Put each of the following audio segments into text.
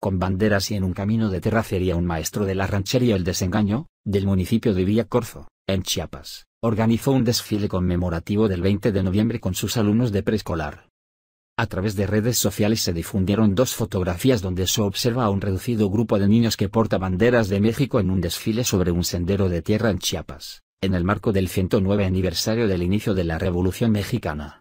con banderas y en un camino de terracería un maestro de la ranchería El Desengaño, del municipio de Villa Corzo, en Chiapas, organizó un desfile conmemorativo del 20 de noviembre con sus alumnos de preescolar. A través de redes sociales se difundieron dos fotografías donde se observa a un reducido grupo de niños que porta banderas de México en un desfile sobre un sendero de tierra en Chiapas, en el marco del 109 aniversario del inicio de la Revolución Mexicana.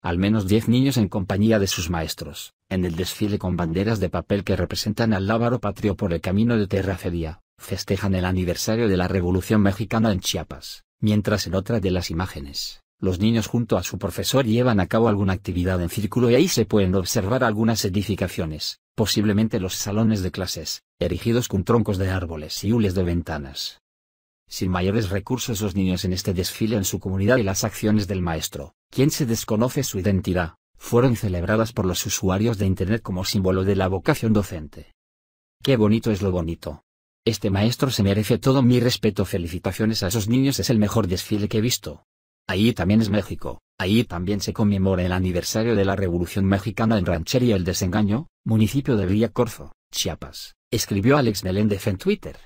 Al menos 10 niños en compañía de sus maestros, en el desfile con banderas de papel que representan al lábaro patrio por el camino de terracería, festejan el aniversario de la Revolución Mexicana en Chiapas, mientras en otra de las imágenes, los niños junto a su profesor llevan a cabo alguna actividad en círculo y ahí se pueden observar algunas edificaciones, posiblemente los salones de clases, erigidos con troncos de árboles y hules de ventanas. Sin mayores recursos los niños en este desfile en su comunidad y las acciones del maestro, quien se desconoce su identidad, fueron celebradas por los usuarios de Internet como símbolo de la vocación docente. Qué bonito es lo bonito. Este maestro se merece todo mi respeto. Felicitaciones a esos niños, es el mejor desfile que he visto. Ahí también es México, ahí también se conmemora el aniversario de la Revolución Mexicana en Ranchería El Desengaño, municipio de Villa Corzo, Chiapas, escribió Alex Meléndez en Twitter.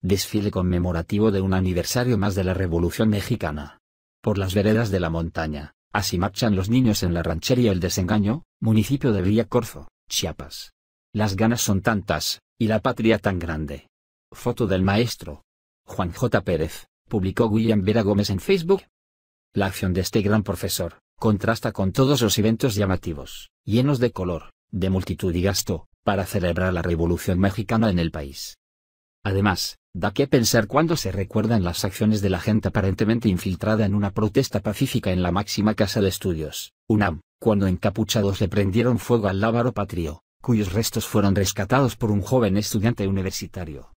Desfile conmemorativo de un aniversario más de la Revolución Mexicana. Por las veredas de la montaña, Así marchan los niños en la ranchería El Desengaño, municipio de Villacorzo, Chiapas. Las ganas son tantas, y la patria tan grande. Foto del maestro. Juan J. Pérez, publicó William Vera Gómez en Facebook. La acción de este gran profesor, contrasta con todos los eventos llamativos, llenos de color, de multitud y gasto, para celebrar la Revolución Mexicana en el país. Además, Da qué pensar cuando se recuerdan las acciones de la gente aparentemente infiltrada en una protesta pacífica en la máxima casa de estudios, UNAM, cuando encapuchados le prendieron fuego al lábaro patrio, cuyos restos fueron rescatados por un joven estudiante universitario.